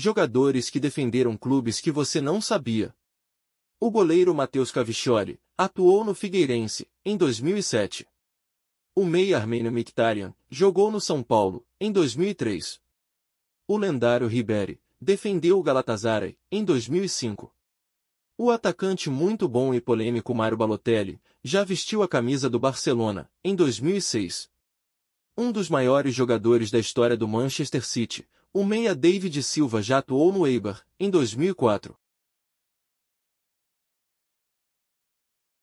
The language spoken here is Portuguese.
jogadores que defenderam clubes que você não sabia. O goleiro Matheus Cavicioli atuou no Figueirense, em 2007. O meia armênio Mkhitaryan jogou no São Paulo, em 2003. O lendário Ribéry defendeu o Galatasaray, em 2005. O atacante muito bom e polêmico Mário Balotelli já vestiu a camisa do Barcelona, em 2006. Um dos maiores jogadores da história do Manchester City, o meia David Silva já atuou no Eibar, em 2004.